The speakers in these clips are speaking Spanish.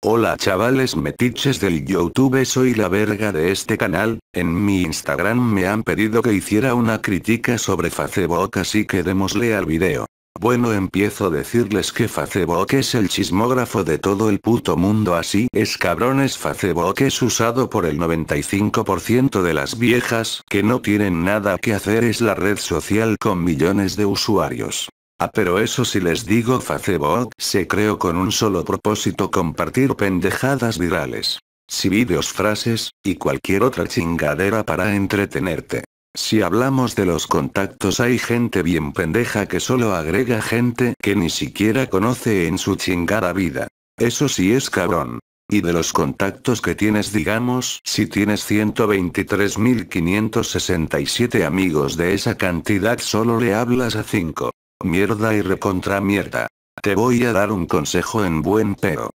Hola chavales metiches del Youtube soy la verga de este canal, en mi Instagram me han pedido que hiciera una crítica sobre Facebook así que démosle al video. Bueno empiezo a decirles que Facebook es el chismógrafo de todo el puto mundo así es cabrones Facebook es usado por el 95% de las viejas que no tienen nada que hacer es la red social con millones de usuarios. Ah pero eso si les digo Facebook se creó con un solo propósito compartir pendejadas virales. Si vídeos frases, y cualquier otra chingadera para entretenerte. Si hablamos de los contactos hay gente bien pendeja que solo agrega gente que ni siquiera conoce en su chingada vida. Eso sí es cabrón. Y de los contactos que tienes digamos, si tienes 123.567 amigos de esa cantidad solo le hablas a 5. Mierda y recontra mierda. Te voy a dar un consejo en buen pero.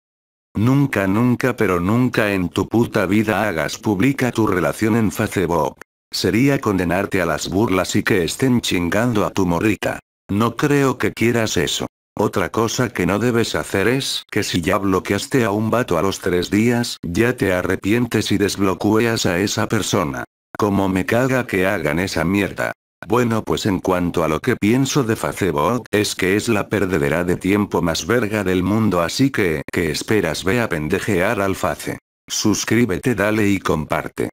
Nunca nunca pero nunca en tu puta vida hagas pública tu relación en Facebook. Sería condenarte a las burlas y que estén chingando a tu morrita. No creo que quieras eso. Otra cosa que no debes hacer es que si ya bloqueaste a un vato a los tres días, ya te arrepientes y desbloqueas a esa persona. Como me caga que hagan esa mierda. Bueno pues en cuanto a lo que pienso de Facebook, es que es la perdedera de tiempo más verga del mundo así que, ¿qué esperas? Ve a pendejear al face. Suscríbete dale y comparte.